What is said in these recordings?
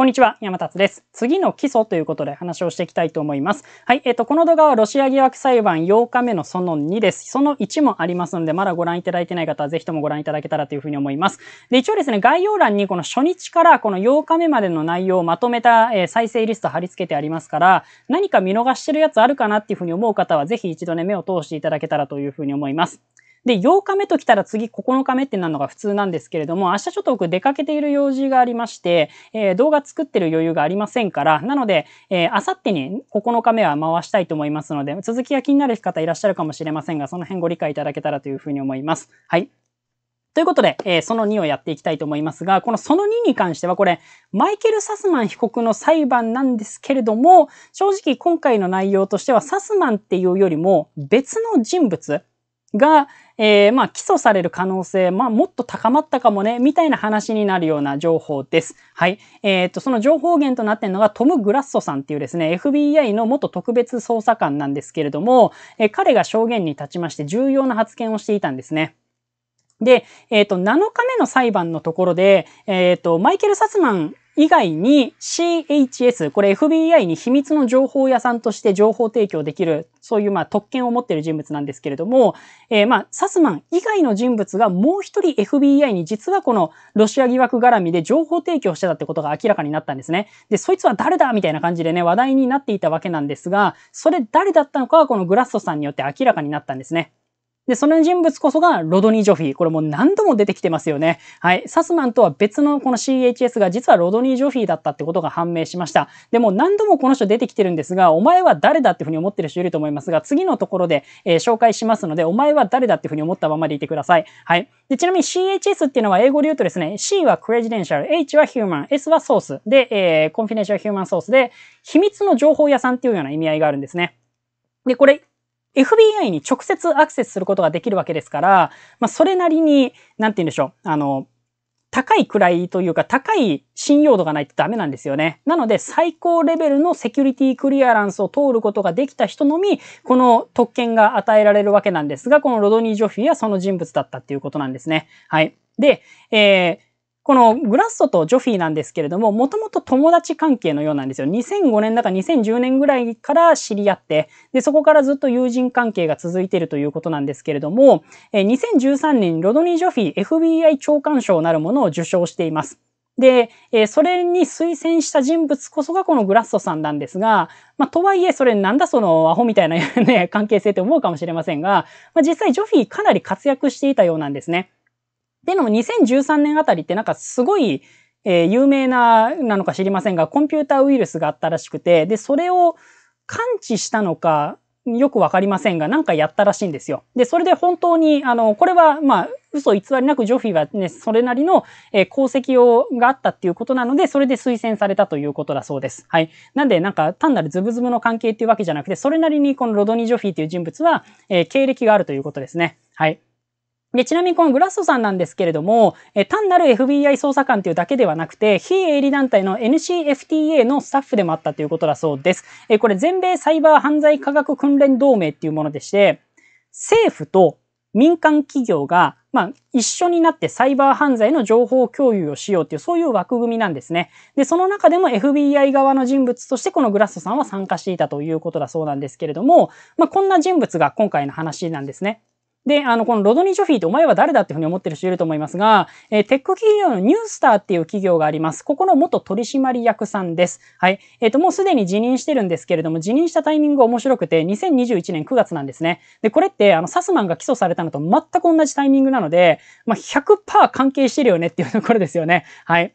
こんにちは、山達です。次の基礎ということで話をしていきたいと思います。はい、えっ、ー、と、この動画はロシア疑惑裁判8日目のその2です。その1もありますので、まだご覧いただいてない方はぜひともご覧いただけたらというふうに思います。で、一応ですね、概要欄にこの初日からこの8日目までの内容をまとめた、えー、再生リスト貼り付けてありますから、何か見逃してるやつあるかなっていうふうに思う方はぜひ一度ね、目を通していただけたらというふうに思います。で、8日目と来たら次9日目ってなるのが普通なんですけれども、明日ちょっと僕出かけている用事がありまして、えー、動画作ってる余裕がありませんから、なので、えー、あさってに9日目は回したいと思いますので、続きが気になる方いらっしゃるかもしれませんが、その辺ご理解いただけたらというふうに思います。はい。ということで、えー、その2をやっていきたいと思いますが、このその2に関してはこれ、マイケル・サスマン被告の裁判なんですけれども、正直今回の内容としては、サスマンっていうよりも別の人物、が、えー、まあ、起訴される可能性、まあ、もっと高まったかもね、みたいな話になるような情報です。はい。えー、っと、その情報源となっているのがトム・グラッソさんっていうですね、FBI の元特別捜査官なんですけれども、えー、彼が証言に立ちまして重要な発言をしていたんですね。で、えっ、と、7日目の裁判のところで、えっ、と、マイケル・サスマン以外に CHS、これ FBI に秘密の情報屋さんとして情報提供できる、そういうまあ特権を持っている人物なんですけれども、えー、まあサスマン以外の人物がもう一人 FBI に実はこのロシア疑惑絡みで情報提供してたってことが明らかになったんですね。で、そいつは誰だみたいな感じでね、話題になっていたわけなんですが、それ誰だったのかはこのグラストさんによって明らかになったんですね。で、その人物こそがロドニー・ジョフィー。これもう何度も出てきてますよね。はい。サスマンとは別のこの CHS が実はロドニー・ジョフィーだったってことが判明しました。でも何度もこの人出てきてるんですが、お前は誰だっていうふうに思ってる人いると思いますが、次のところで、えー、紹介しますので、お前は誰だっていうふうに思ったままでいてください。はい。で、ちなみに CHS っていうのは英語で言うとですね、C はクレジデンシャル、H はヒューマン、S はソース、で、えー、コンフィデンシャルヒューマンソースで、秘密の情報屋さんっていうような意味合いがあるんですね。で、これ、FBI に直接アクセスすることができるわけですから、まあ、それなりに、なんて言うんでしょう。あの、高い位というか高い信用度がないとダメなんですよね。なので最高レベルのセキュリティクリアランスを通ることができた人のみ、この特権が与えられるわけなんですが、このロドニー・ジョフィーはその人物だったっていうことなんですね。はい。で、えーこのグラッソとジョフィーなんですけれども、もともと友達関係のようなんですよ。2005年だか2010年ぐらいから知り合って、で、そこからずっと友人関係が続いているということなんですけれども、2013年ロドニー・ジョフィー FBI 長官賞なるものを受賞しています。で、えそれに推薦した人物こそがこのグラッソさんなんですが、まあ、とはいえ、それなんだそのアホみたいなね、関係性って思うかもしれませんが、まあ、実際ジョフィーかなり活躍していたようなんですね。でのも2013年あたりってなんかすごい、えー、有名な、なのか知りませんが、コンピューターウイルスがあったらしくて、で、それを感知したのか、よくわかりませんが、なんかやったらしいんですよ。で、それで本当に、あの、これは、まあ、嘘偽りなくジョフィーはね、それなりの、えー、功績を、があったっていうことなので、それで推薦されたということだそうです。はい。なんで、なんか、単なるズブズブの関係っていうわけじゃなくて、それなりにこのロドニー・ジョフィーという人物は、えー、経歴があるということですね。はい。でちなみにこのグラストさんなんですけれども、え単なる FBI 捜査官というだけではなくて、非営利団体の NCFTA のスタッフでもあったということだそうです。えこれ全米サイバー犯罪科学訓練同盟っていうものでして、政府と民間企業が、まあ、一緒になってサイバー犯罪の情報共有をしようっていう、そういう枠組みなんですね。で、その中でも FBI 側の人物としてこのグラストさんは参加していたということだそうなんですけれども、まあ、こんな人物が今回の話なんですね。で、あの、このロドニー・ジョフィーってお前は誰だっていうふうに思ってる人いると思いますが、えー、テック企業のニュースターっていう企業があります。ここの元取締役さんです。はい。えっ、ー、と、もうすでに辞任してるんですけれども、辞任したタイミングが面白くて、2021年9月なんですね。で、これって、あの、サスマンが起訴されたのと全く同じタイミングなので、まあ、100%関係してるよねっていうところですよね。はい。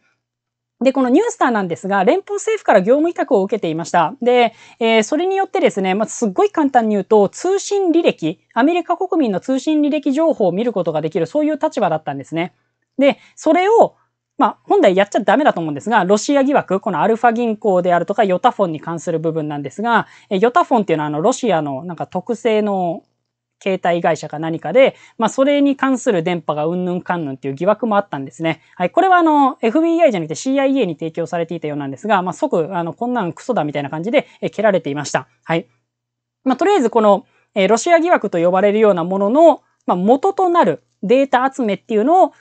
で、このニュースターなんですが、連邦政府から業務委託を受けていました。で、えー、それによってですね、まあ、すっごい簡単に言うと、通信履歴、アメリカ国民の通信履歴情報を見ることができる、そういう立場だったんですね。で、それを、まあ、本来やっちゃダメだと思うんですが、ロシア疑惑、このアルファ銀行であるとか、ヨタフォンに関する部分なんですが、えヨタフォンっていうのは、あの、ロシアのなんか特性の携帯会社か何かで、まあ、それに関する電波がうんぬんかんぬんっていう疑惑もあったんですね。はい、これはあの、FBI じゃなくて CIA に提供されていたようなんですが、まあ、即、あの、こんなんクソだみたいな感じで、え蹴られていました。はい。まあ、とりあえずこの、えロシア疑惑と呼ばれるようなものの、まあ、元となるデータ集めっていうのを、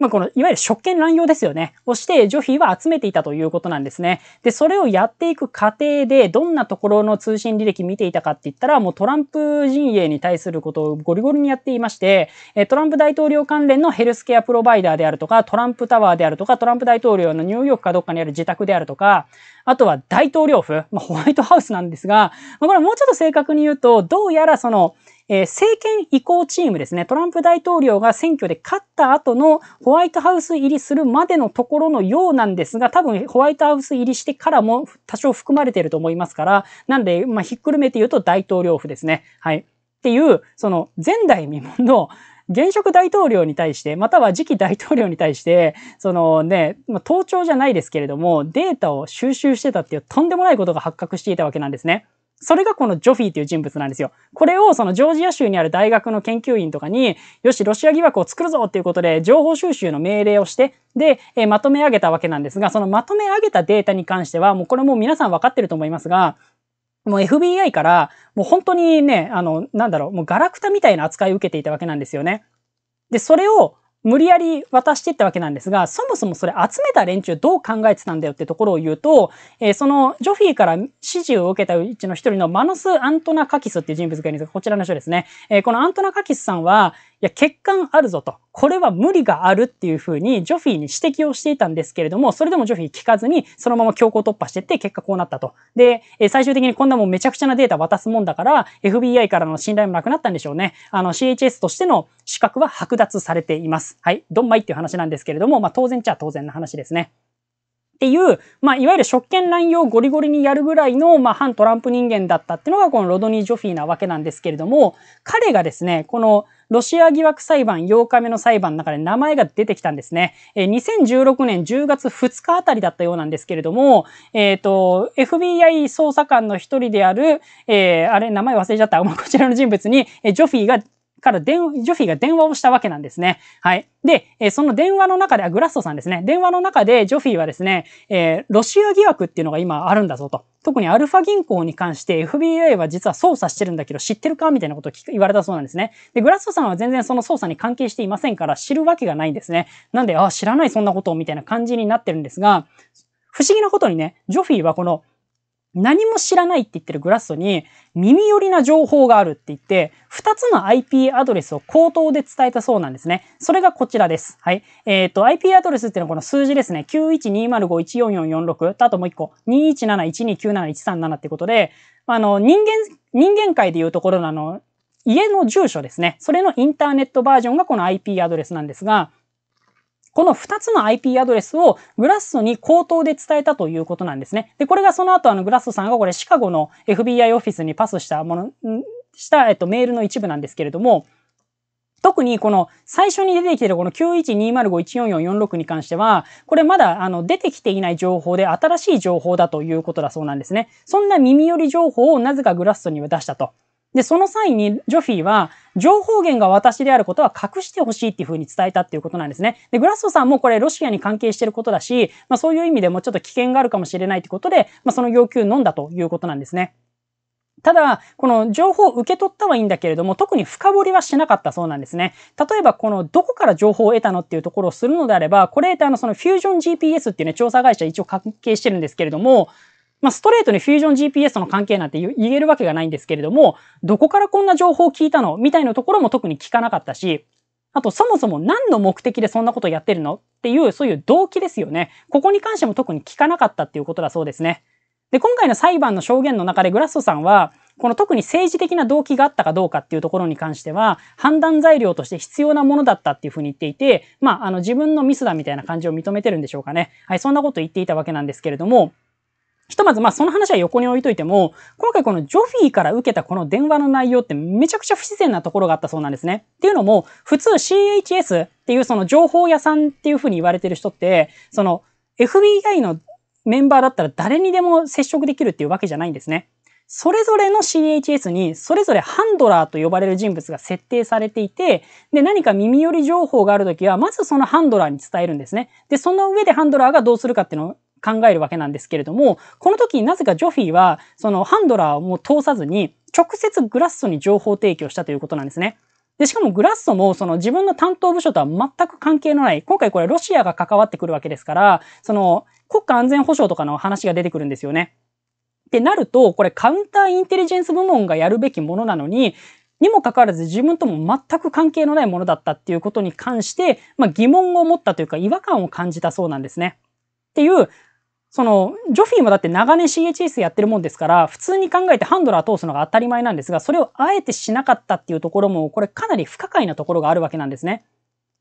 まあ、この、いわゆる職権乱用ですよね。をして、ジョフィーは集めていたということなんですね。で、それをやっていく過程で、どんなところの通信履歴見ていたかって言ったら、もうトランプ陣営に対することをゴリゴリにやっていまして、トランプ大統領関連のヘルスケアプロバイダーであるとか、トランプタワーであるとか、トランプ大統領のニューヨークかどっかにある自宅であるとか、あとは大統領府、まあ、ホワイトハウスなんですが、まあ、これもうちょっと正確に言うと、どうやらその、えー、政権移行チームですね、トランプ大統領が選挙で勝った後のホワイトハウス入りするまでのところのようなんですが、多分ホワイトハウス入りしてからも多少含まれていると思いますから、なんで、まあ、ひっくるめて言うと大統領府ですね。はい。っていう、その前代未聞の、現職大統領に対して、または次期大統領に対して、そのね、まあ、盗聴じゃないですけれども、データを収集してたっていうとんでもないことが発覚していたわけなんですね。それがこのジョフィーという人物なんですよ。これをそのジョージア州にある大学の研究員とかに、よし、ロシア疑惑を作るぞっていうことで、情報収集の命令をして、で、えー、まとめ上げたわけなんですが、そのまとめ上げたデータに関しては、もうこれもう皆さん分かってると思いますが、もう FBI から、もう本当にね、あの、なんだろう、もうガラクタみたいな扱いを受けていたわけなんですよね。で、それを、無理やり渡していったわけなんですが、そもそもそれ集めた連中どう考えてたんだよってところを言うと、えー、そのジョフィーから指示を受けたうちの一人のマノス・アントナカキスっていう人物がいるんですが、こちらの人ですね。えー、このアントナカキスさんは、や、欠陥あるぞと、これは無理があるっていうふうにジョフィーに指摘をしていたんですけれども、それでもジョフィー聞かずに、そのまま強行突破してって、結果こうなったと。で、え最終的にこんなもうめちゃくちゃなデータ渡すもんだから、FBI からの信頼もなくなったんでしょうね。あの、CHS としての資格は剥奪されています。はい。ドンマイっていう話なんですけれども、まあ当然っちゃ当然の話ですね。っていう、まあ、いわゆる職権乱用をゴリゴリにやるぐらいの、まあ、反トランプ人間だったっていうのが、このロドニー・ジョフィーなわけなんですけれども、彼がですね、このロシア疑惑裁判8日目の裁判の中で名前が出てきたんですね。えー、2016年10月2日あたりだったようなんですけれども、えっ、ー、と、FBI 捜査官の一人である、えー、あれ、名前忘れちゃった。こちらの人物に、ジョフィーがからジョフィーが電話をしたわけなんですね。はい。で、えその電話の中で、あ、グラストさんですね。電話の中でジョフィーはですね、えー、ロシア疑惑っていうのが今あるんだぞと。特にアルファ銀行に関して FBI は実は捜査してるんだけど知ってるかみたいなことを言われたそうなんですね。で、グラストさんは全然その捜査に関係していませんから知るわけがないんですね。なんで、あ、知らないそんなことみたいな感じになってるんですが、不思議なことにね、ジョフィーはこの何も知らないって言ってるグラストに耳寄りな情報があるって言って、2つの IP アドレスを口頭で伝えたそうなんですね。それがこちらです。はい。えっ、ー、と、IP アドレスっていうのはこの数字ですね。9120514446とあともう1個、217129713ってことで、あの、人間、人間界でいうところのあの、家の住所ですね。それのインターネットバージョンがこの IP アドレスなんですが、この2つの IP アドレスをグラッソに口頭で伝えたということなんですね。で、これがその後あのグラッソさんがこれシカゴの FBI オフィスにパスしたもの、した、えっと、メールの一部なんですけれども、特にこの最初に出てきてるこの91205144446に関しては、これまだあの出てきていない情報で新しい情報だということだそうなんですね。そんな耳寄り情報をなぜかグラストには出したと。で、その際にジョフィーは、情報源が私であることは隠してほしいっていうふうに伝えたっていうことなんですね。で、グラストさんもこれロシアに関係してることだし、まあそういう意味でもちょっと危険があるかもしれないってことで、まあその要求を飲んだということなんですね。ただ、この情報を受け取ったはいいんだけれども、特に深掘りはしなかったそうなんですね。例えば、このどこから情報を得たのっていうところをするのであれば、これってあのそのフュージョン GPS っていうね、調査会社一応関係してるんですけれども、まあ、ストレートにフュージョン g p s との関係なんて言えるわけがないんですけれども、どこからこんな情報を聞いたのみたいなところも特に聞かなかったし、あと、そもそも何の目的でそんなことやってるのっていう、そういう動機ですよね。ここに関しても特に聞かなかったっていうことだそうですね。で、今回の裁判の証言の中でグラストさんは、この特に政治的な動機があったかどうかっていうところに関しては、判断材料として必要なものだったっていうふうに言っていて、まあ、あの自分のミスだみたいな感じを認めてるんでしょうかね。はい、そんなこと言っていたわけなんですけれども、ひとまずまあその話は横に置いといても、今回このジョフィーから受けたこの電話の内容ってめちゃくちゃ不自然なところがあったそうなんですね。っていうのも、普通 CHS っていうその情報屋さんっていうふうに言われてる人って、その FBI のメンバーだったら誰にでも接触できるっていうわけじゃないんですね。それぞれの CHS にそれぞれハンドラーと呼ばれる人物が設定されていて、で、何か耳寄り情報があるときは、まずそのハンドラーに伝えるんですね。で、その上でハンドラーがどうするかっていうのを考えるわけなんですけれども、この時になぜかジョフィーは、そのハンドラーをもう通さずに、直接グラッソに情報提供したということなんですね。で、しかもグラッソも、その自分の担当部署とは全く関係のない、今回これロシアが関わってくるわけですから、その国家安全保障とかの話が出てくるんですよね。ってなると、これカウンターインテリジェンス部門がやるべきものなのに、にもかかわらず自分とも全く関係のないものだったっていうことに関して、まあ、疑問を持ったというか違和感を感じたそうなんですね。っていう、そのジョフィーもだって長年 CHS やってるもんですから普通に考えてハンドラー通すのが当たり前なんですがそれをあえてしなかったっていうところもこれかなり不可解なところがあるわけなんですね。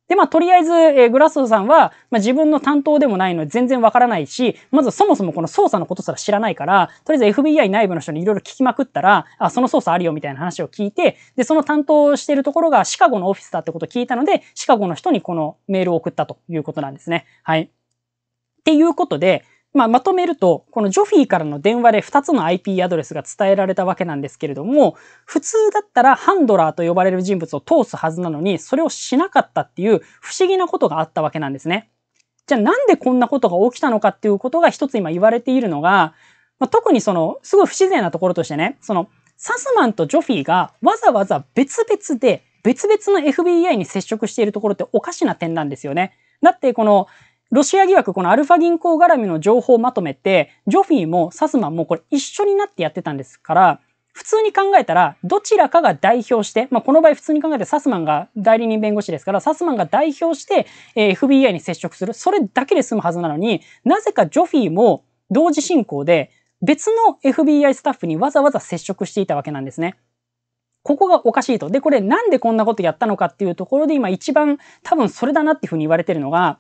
でまあとりあえず、えー、グラストさんは、まあ、自分の担当でもないので全然わからないしまずそもそもこの捜査のことすら知らないからとりあえず FBI 内部の人にいろいろ聞きまくったらあその捜査あるよみたいな話を聞いてでその担当してるところがシカゴのオフィスだってことを聞いたのでシカゴの人にこのメールを送ったということなんですね。はい。っていうことで、まあ、まとめると、このジョフィーからの電話で2つの IP アドレスが伝えられたわけなんですけれども、普通だったらハンドラーと呼ばれる人物を通すはずなのに、それをしなかったっていう不思議なことがあったわけなんですね。じゃあなんでこんなことが起きたのかっていうことが一つ今言われているのが、まあ、特にその、すごい不自然なところとしてね、その、サスマンとジョフィーがわざわざ別々で、別々の FBI に接触しているところっておかしな点なんですよね。だってこのロシア疑惑、このアルファ銀行絡みの情報をまとめて、ジョフィーもサスマンもこれ一緒になってやってたんですから、普通に考えたら、どちらかが代表して、まあ、この場合普通に考えてサスマンが代理人弁護士ですから、サスマンが代表して、え FBI に接触する。それだけで済むはずなのに、なぜかジョフィーも同時進行で、別の FBI スタッフにわざわざ接触していたわけなんですね。ここがおかしいと。で、これなんでこんなことやったのかっていうところで今一番多分それだなっていうふうに言われてるのが、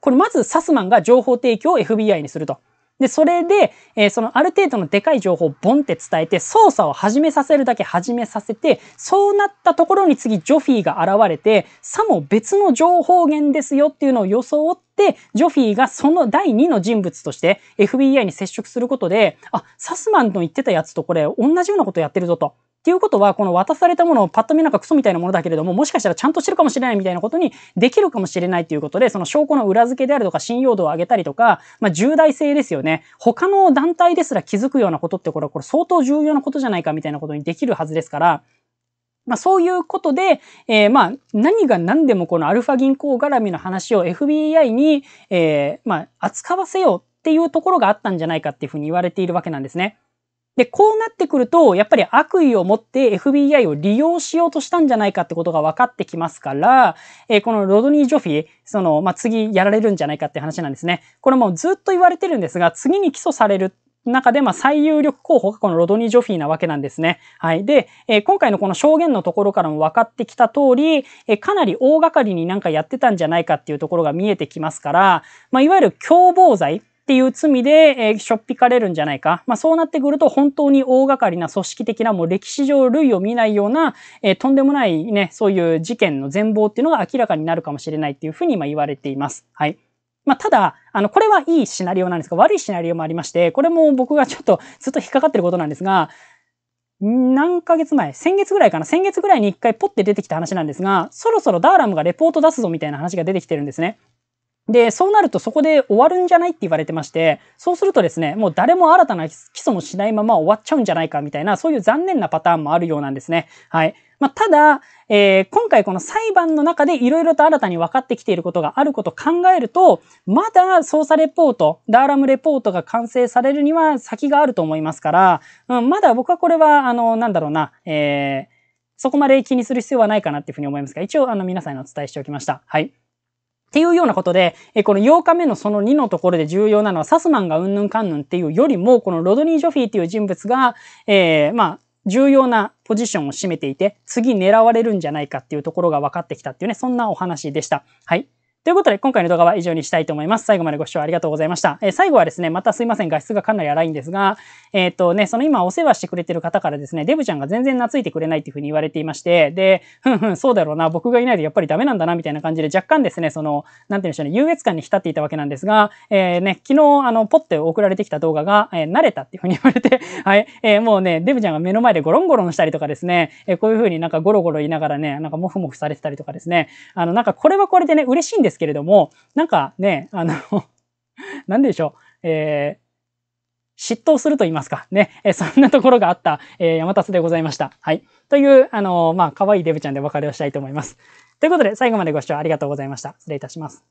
これまずサスマンが情報提供を FBI にすると。で、それで、えー、そのある程度のでかい情報をボンって伝えて、捜査を始めさせるだけ始めさせて、そうなったところに次ジョフィーが現れて、さも別の情報源ですよっていうのを装って、ジョフィーがその第2の人物として FBI に接触することで、あ、サスマンの言ってたやつとこれ同じようなことやってるぞと。っていうことは、この渡されたものをパッと見なんかクソみたいなものだけれども、もしかしたらちゃんとしてるかもしれないみたいなことにできるかもしれないということで、その証拠の裏付けであるとか信用度を上げたりとか、まあ、重大性ですよね。他の団体ですら気づくようなことってこれ、これ相当重要なことじゃないかみたいなことにできるはずですから、まあ、そういうことで、えー、まあ、何が何でもこのアルファ銀行絡みの話を FBI に、えー、まあ、扱わせようっていうところがあったんじゃないかっていうふうに言われているわけなんですね。で、こうなってくると、やっぱり悪意を持って FBI を利用しようとしたんじゃないかってことが分かってきますから、えー、このロドニー・ジョフィ、その、まあ、次やられるんじゃないかって話なんですね。これもずっと言われてるんですが、次に起訴される中で、まあ、最有力候補がこのロドニー・ジョフィーなわけなんですね。はい。で、えー、今回のこの証言のところからも分かってきた通り、えー、かなり大掛かりになんかやってたんじゃないかっていうところが見えてきますから、まあ、いわゆる共謀罪、っていう罪で、えしょっぴかれるんじゃないか。まあ、そうなってくると本当に大掛かりな組織的なもう歴史上類を見ないような、えとんでもないね、そういう事件の全貌っていうのが明らかになるかもしれないっていうふうに今言われています。はい。まあ、ただ、あの、これはいいシナリオなんですが、悪いシナリオもありまして、これも僕がちょっとずっと引っかかってることなんですが、何ヶ月前、先月ぐらいかな、先月ぐらいに一回ポッて出てきた話なんですが、そろそろダーラムがレポート出すぞみたいな話が出てきてるんですね。で、そうなるとそこで終わるんじゃないって言われてまして、そうするとですね、もう誰も新たな基礎もしないまま終わっちゃうんじゃないかみたいな、そういう残念なパターンもあるようなんですね。はい。まあ、ただ、えー、今回この裁判の中でいろいろと新たに分かってきていることがあることを考えると、まだ捜査レポート、ダーラムレポートが完成されるには先があると思いますから、うん、まだ僕はこれは、あの、なんだろうな、えー、そこまで気にする必要はないかなっていうふうに思いますが、一応、あの、皆さんにお伝えしておきました。はい。っていうようなことで、えこの8日目のその2のところで重要なのは、サスマンがうんぬんかんぬんっていうよりも、このロドニー・ジョフィーっていう人物が、えー、まあ、重要なポジションを占めていて、次狙われるんじゃないかっていうところが分かってきたっていうね、そんなお話でした。はい。ということで、今回の動画は以上にしたいと思います。最後までご視聴ありがとうございました。えー、最後はですね、またすいません、画質がかなり荒いんですが、えー、っとね、その今お世話してくれてる方からですね、デブちゃんが全然懐いてくれないっていうふうに言われていまして、で、ふんふん、そうだろうな、僕がいないとやっぱりダメなんだな、みたいな感じで若干ですね、その、なんて言うんでしょうね、優越感に浸っていたわけなんですが、えー、ね、昨日、あの、ポッて送られてきた動画が、えー、慣れたっていうふうに言われて、はい、えー、もうね、デブちゃんが目の前でゴロンゴロンしたりとかですね、えこういうふうになんかゴロゴロ言いながらね、なんかモフモフされてたりとかですね、あの、なんかこれはこれでね、嬉しいんですですけれども、なんかね、あの なんでしょう、えー、嫉妬すると言いますか、ね、えそんなところがあった、えー、山達でございました。はい。という、あのまあ、可愛いデブちゃんでお別れをしたいと思います。ということで、最後までご視聴ありがとうございました。失礼いたします。